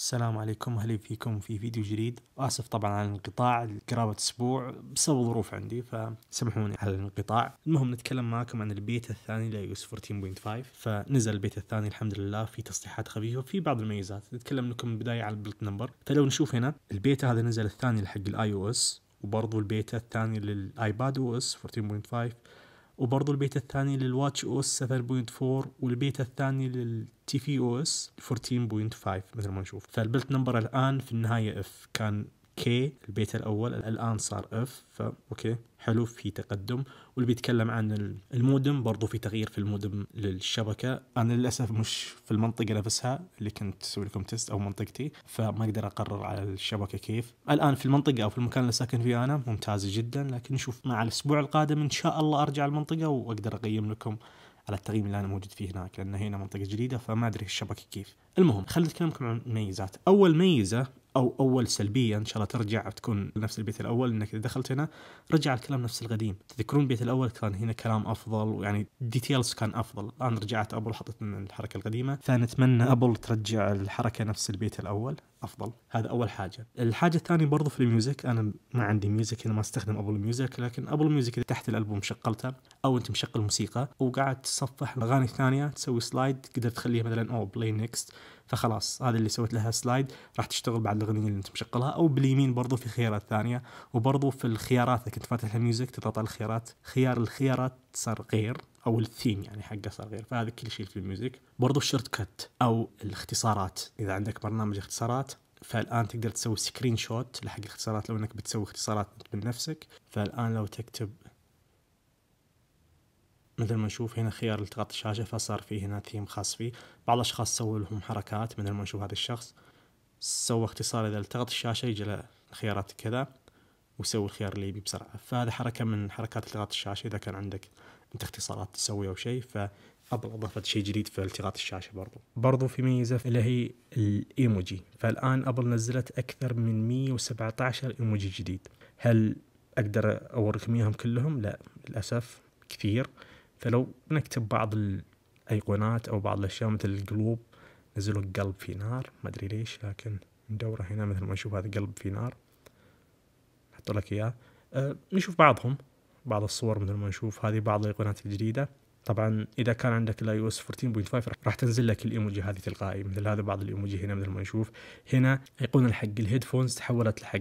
السلام عليكم اهلا فيكم في فيديو جديد واسف طبعا على الانقطاع قرابة اسبوع بسبب ظروف عندي فسامحوني على الانقطاع المهم نتكلم معكم عن البيت الثاني لايوس 14.5 فنزل البيت الثاني الحمد لله في تصليحات خفيفة وفي بعض الميزات نتكلم لكم بدايه على البلت نمبر فلو نشوف هنا البيت هذا نزل الثاني حق الاي او اس وبرضه البيتا الثاني للايباد او اس 14.5 وبرضو البيتا الثاني للواتش او اس 7.4 والبيتا الثاني للتي في او اس 14.5 مثل ما نشوف فالبلت نمبر الان في النهايه اف كان كي البيت الاول الان صار اف ف اوكي حلو في تقدم واللي بيتكلم عن المودم برضو في تغيير في المودم للشبكه انا للاسف مش في المنطقه نفسها اللي كنت اسوي لكم تيست او منطقتي فما اقدر اقرر على الشبكه كيف الان في المنطقه او في المكان اللي ساكن فيه انا ممتازه جدا لكن نشوف مع الاسبوع القادم ان شاء الله ارجع المنطقه واقدر اقيم لكم على التقييم اللي انا موجود فيه هناك لان هنا منطقه جديده فما ادري الشبكه كيف. المهم خلينا نتكلمكم عن ميزات، اول ميزه او اول سلبيه ان شاء الله ترجع تكون نفس البيت الاول انك اذا دخلت هنا رجع الكلام نفس القديم تذكرون البيت الاول كان هنا كلام افضل ويعني ديتيلز كان افضل الان رجعت ابل حطت الحركه القديمه فنتمنى ابل ترجع الحركه نفس البيت الاول افضل هذا اول حاجه الحاجه الثانيه برضو في الميوزك انا ما عندي ميوزك هنا ما استخدم ابل ميوزك لكن ابل ميوزك اذا تحت الالبوم شغلته او انت مشغل موسيقى وقعدت تصفح الاغاني الثانيه تسوي سلايد تقدر تخليها مثلا او بلاي نكست فخلاص هذا اللي سويت لها سلايد راح تشتغل بعد الاغنيه اللي انت مشغلها او باليمين برضو في خيارات ثانيه وبرضو في الخيارات كنت فاتح الميوزك تضغط على الخيارات خيار الخيارات صار غير او الثيم يعني حقه صار غير فهذا كل شيء في الميوزك برضو الشورت كات او الاختصارات اذا عندك برنامج اختصارات فالان تقدر تسوي سكرين شوت لحق الاختصارات لو انك بتسوي اختصارات من نفسك فالان لو تكتب مثل ما نشوف هنا خيار التقاط الشاشه فصار في هنا ثيم خاص فيه بعض الاشخاص سووا لهم حركات مثل ما نشوف هذا الشخص سوى اختصار اذا التقط الشاشه يجي له خيارات كذا ويسوي الخيار اللي يبي بسرعه فهذا حركه من حركات التقاط الشاشه اذا كان عندك انت اختصارات تسوي او شيء فابل اضافت شيء جديد في التقاط الشاشه برضو برضو في ميزه اللي هي الايموجي فالان ابل نزلت اكثر من 117 ايموجي جديد هل اقدر اوريكم اياهم كلهم لا للاسف كثير فلو نكتب بعض الايقونات او بعض الاشياء مثل القلوب نزلوا قلب في نار ما ادري ليش لكن ندوره هنا مثل ما نشوف هذا قلب في نار نحط لك اياه أه نشوف بعضهم بعض الصور مثل ما نشوف هذه بعض الايقونات الجديده طبعا اذا كان عندك الاي او اس 14.5 راح تنزل لك الايموجي هذه تلقائي مثل هذا بعض الايموجي هنا مثل ما نشوف هنا ايقونه حق الهيدفونز تحولت لحق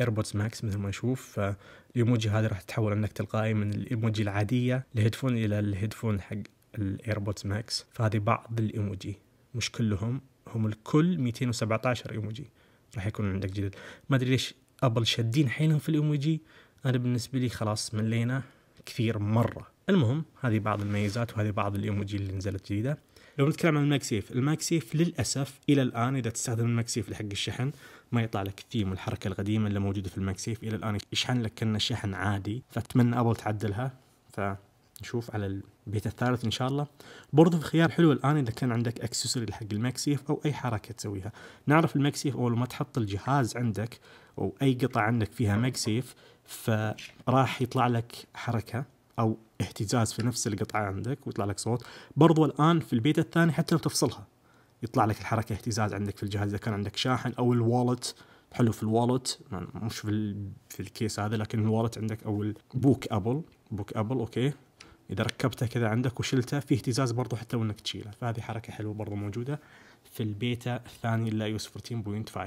ايربودز ماكس مثل ما نشوف فالايموجي هذه راح تتحول انك تلقائي من الايموجي العاديه الهيدفون الى الهيدفون حق الايربودز ماكس فهذه بعض الايموجي مش كلهم هم الكل 217 ايموجي راح يكون عندك جديد ما ادري ليش ابل شادين حيلهم في الايموجي انا بالنسبه لي خلاص ملينا كثير مره المهم هذه بعض الميزات وهذه بعض الايموجي اللي نزلت جديده لو بنتكلم عن الماكسيف الماكسيف للاسف الى الان اذا تستخدم الماكسيف لحق الشحن ما يطلع لك الثيم والحركه القديمه اللي موجوده في الماكسيف الى الان يشحن لك كانه شحن عادي فاتمنى ابل تعدلها فنشوف على البيت الثالث ان شاء الله برضه في خيار حلو الان اذا كان عندك اكسسوري حق الماكسيف او اي حركه تسويها نعرف الماكسيف اول ما تحط الجهاز عندك او اي قطعه عندك فيها ماكسيف فراح يطلع لك حركه او اهتزاز في نفس القطعه عندك ويطلع لك صوت برضو الان في البيت الثاني حتى لو تفصلها يطلع لك الحركه اهتزاز عندك في الجهاز اذا كان عندك شاحن او الوالت حلو في الوالت مش في في الكيس هذا لكن الوالت عندك او البوك ابل بوك ابل اوكي اذا ركبته كذا عندك وشلته في اهتزاز برضو حتى وانك تشيله فهذه حركه حلوه برضو موجوده في البيتا الثاني لا يوسف 14.5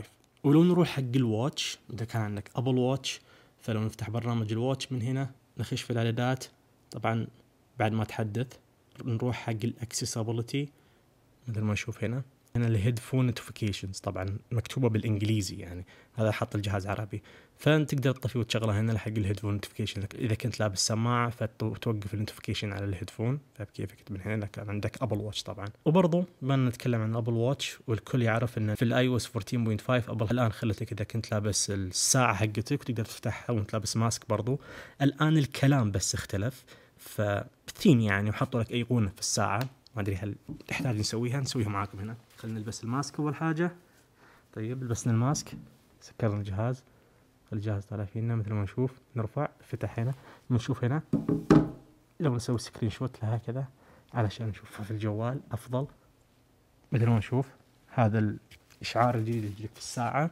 ولو نروح حق الواتش اذا كان عندك ابل واتش فلو نفتح برنامج الواتش من هنا نخش في الاعدادات طبعا بعد ما تحدث نروح حق الاكسسابيلتي مثل ما نشوف هنا هنا الهيدفون نوتيفيكيشنز طبعا مكتوبه بالانجليزي يعني هذا حط الجهاز عربي فانت تقدر تطفي وتشغله هنا لحق الهيدفون نوتيفيكيشن اذا كنت لابس سماعه فتوقف النوتيفيكيشن على الهيدفون فبكيفك من هنا كان عندك ابل واتش طبعا وبرضه ما نتكلم عن ابل واتش والكل يعرف ان في الاي او اس 14.5 ابل الان خلتك اذا كنت لابس الساعه حقتك وتقدر تفتحها وانت لابس ماسك برضه الان الكلام بس اختلف فبثين يعني وحطوا لك ايقونه في الساعه ما ادري هل تحتاج نسويها نسويها معاكم هنا خلينا نلبس الماسك اول حاجه طيب لبسنا الماسك سكرنا الجهاز الجهاز طالع فينا مثل ما نشوف نرفع فتح هنا نشوف هنا لو نسوي سكرين شوت لهكذا علشان نشوفها في الجوال افضل مثل ما نشوف هذا الاشعار الجديد يجيك في الساعه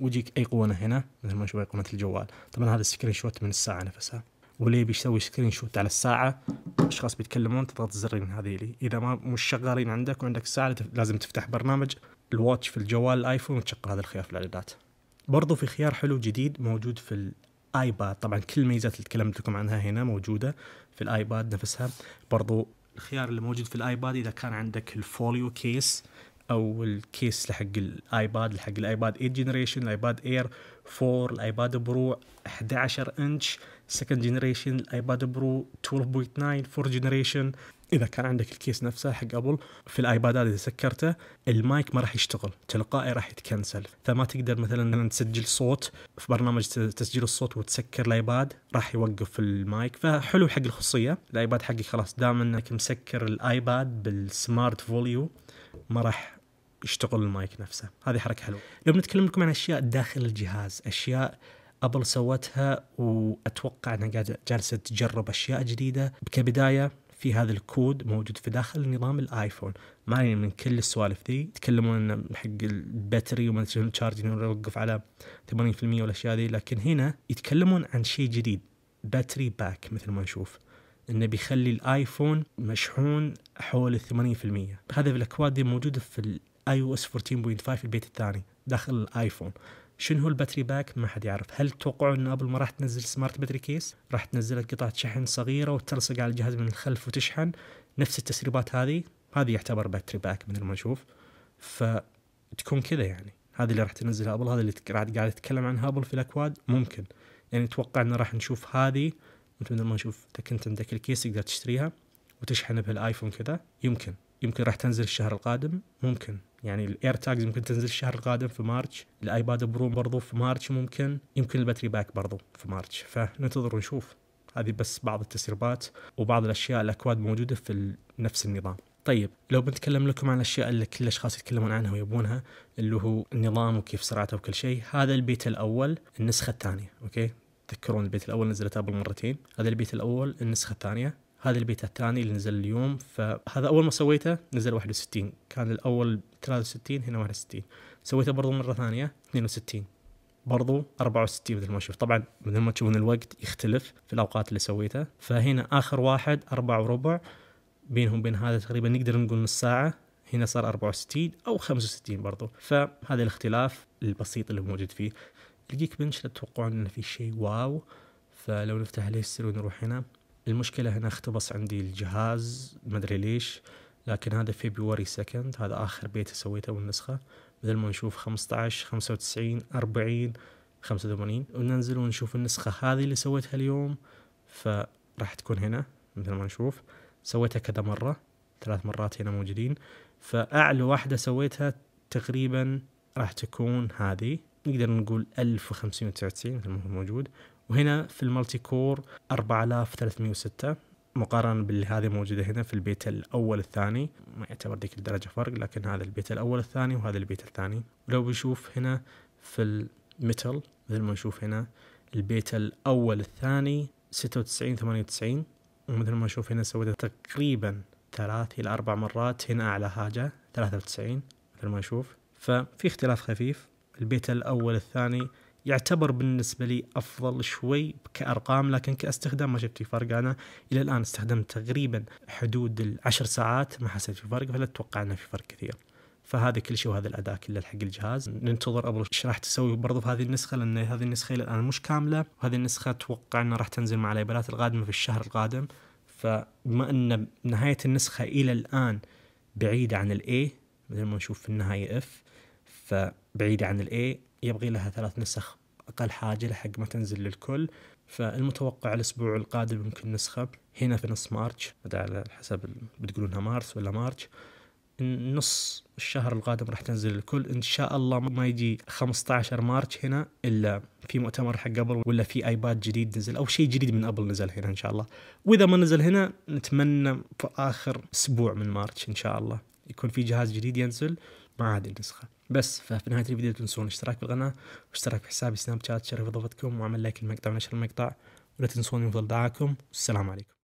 ويجيك ايقونه هنا مثل ما نشوف ايقونه الجوال طبعا هذا السكرين شوت من الساعه نفسها وليه بيسوي سكرين شوت على الساعه اشخاص بيتكلمون تضغط الزرين هذيلي اذا ما مش شغالين عندك وعندك الساعه لازم تفتح برنامج الواتش في الجوال الايفون وتشغل هذا الخيار في الاعدادات برضو في خيار حلو جديد موجود في الايباد طبعا كل الميزات اللي تكلمت لكم عنها هنا موجوده في الايباد نفسها برضو الخيار اللي موجود في الايباد اذا كان عندك الفوليو كيس او الكيس لحق الايباد لحق الايباد 8 جنريشن الايباد اير 4 الايباد برو 11 انش سكند جنريشن الايباد برو 12.9 4 جنريشن اذا كان عندك الكيس نفسه حق ابل في الايبادات اذا سكرته المايك ما راح يشتغل تلقائي راح يتكنسل فما تقدر مثلا تسجل صوت في برنامج تسجيل الصوت وتسكر الايباد راح يوقف المايك فحلو حق الخصوصيه الايباد حقي خلاص دام انك مسكر الايباد بالسمارت فوليو ما راح يشتغل المايك نفسه هذه حركه حلوه لو بنتكلم لكم عن اشياء داخل الجهاز اشياء ابل سوتها واتوقع انها قاعده جالسه تجرب اشياء جديده كبدايه في هذا الكود موجود في داخل نظام الايفون ما من كل السوالف ذي يتكلمون ان حق الباتري وما تشارجن يوقف على 80% والاشياء ذي لكن هنا يتكلمون عن شيء جديد باتري باك مثل ما نشوف انه بيخلي الايفون مشحون حول 80% هذا الاكواد دي موجوده في الاي او اس 14.5 البيت الثاني داخل الايفون شنو هو الباتري باك ما حد يعرف هل توقعوا ان ابل ما راح تنزل سمارت باتري كيس راح تنزل قطعه شحن صغيره وتلصق على الجهاز من الخلف وتشحن نفس التسريبات هذه هذه يعتبر باتري باك مثل ما نشوف فتكون كذا يعني هذه اللي راح تنزلها ابل هذا اللي قاعد يتكلم عنها ابل في الاكواد ممكن يعني اتوقع انه راح نشوف هذه مثل ما نشوف اذا كنت عندك الكيس تقدر تشتريها وتشحن بها الايفون كذا يمكن يمكن راح تنزل الشهر القادم ممكن يعني الاير تاجز ممكن تنزل الشهر القادم في مارش الايباد برو برضو في مارش ممكن يمكن الباتري باك برضو في مارش فننتظر ونشوف هذه بس بعض التسريبات وبعض الاشياء الاكواد موجوده في نفس النظام طيب لو بنتكلم لكم عن الاشياء اللي كل الاشخاص يتكلمون عنها ويبونها اللي هو النظام وكيف سرعته وكل شيء هذا البيت الاول النسخه الثانيه اوكي تذكرون البيت الاول نزلت قبل مرتين هذا البيت الاول النسخه الثانيه هذا البيت الثاني اللي نزل اليوم فهذا اول ما سويته نزل 61 كان الاول 63 هنا 61 سويته برضو مره ثانيه 62 برضو 64 مثل ما تشوف طبعا مثل ما تشوفون الوقت يختلف في الاوقات اللي سويتها فهنا اخر واحد اربع وربع بينهم بين هذا تقريبا نقدر نقول نص ساعه هنا صار 64 او 65 برضو فهذا الاختلاف البسيط اللي موجود فيه الجيك بنش لا تتوقعون انه في شيء واو فلو نفتح عليه السر ونروح هنا المشكلة هنا اختبص عندي الجهاز ما أدري ليش لكن هذا فيبروري سكند هذا آخر بيت سويته والنسخة مثل ما نشوف خمسة عشر خمسة وتسعين أربعين خمسة وثمانين وننزل ونشوف النسخة هذه اللي سويتها اليوم فراح تكون هنا مثل ما نشوف سويتها كذا مرة ثلاث مرات هنا موجودين فأعلى واحدة سويتها تقريبا راح تكون هذه نقدر نقول وتسعين مثل ما هو موجود وهنا في المالتي كور 4306 مقارنة بالهذه موجودة هنا في البيت الأول الثاني ما يعتبر ذيك الدرجة فرق لكن هذا البيت الأول الثاني وهذا البيت الثاني ولو بنشوف هنا في الميتال مثل ما نشوف هنا البيت الأول الثاني 96 98 ومثل ما نشوف هنا سويته تقريبا ثلاث إلى أربع مرات هنا أعلى حاجة 93 مثل ما نشوف ففي اختلاف خفيف البيت الأول الثاني يعتبر بالنسبه لي افضل شوي كارقام لكن كاستخدام ما شفت في فرق انا الى الان استخدمت تقريبا حدود العشر ساعات ما حسيت في فرق فلا اتوقع انه في فرق كثير فهذا كل شيء وهذا الاداء كله حق الجهاز ننتظر ابل ايش راح تسوي برضه في هذه النسخه لان هذه النسخه الى الان مش كامله وهذه النسخه اتوقع انها راح تنزل مع الايبادات القادمه في الشهر القادم فبما ان نهايه النسخه الى الان بعيده عن الاي مثل ما نشوف في النهايه اف ف بعيدة عن الاي يبغي لها ثلاث نسخ أقل حاجة لحق ما تنزل للكل فالمتوقع الأسبوع القادم يمكن نسخة هنا في نص مارش على حسب بتقولونها مارس ولا مارش نص الشهر القادم راح تنزل الكل ان شاء الله ما يجي 15 مارش هنا الا في مؤتمر حق قبل ولا في ايباد جديد نزل او شيء جديد من ابل نزل هنا ان شاء الله واذا ما نزل هنا نتمنى في اخر اسبوع من مارش ان شاء الله يكون في جهاز جديد ينزل مع هذه النسخة بس ففي نهاية الفيديو تنسون الاشتراك في القناه واشتراك في حسابي سناب شات شرف إضافتكم وعمل لايك للمقطع ونشر المقطع ولا تنسون يفضل دعاكم والسلام عليكم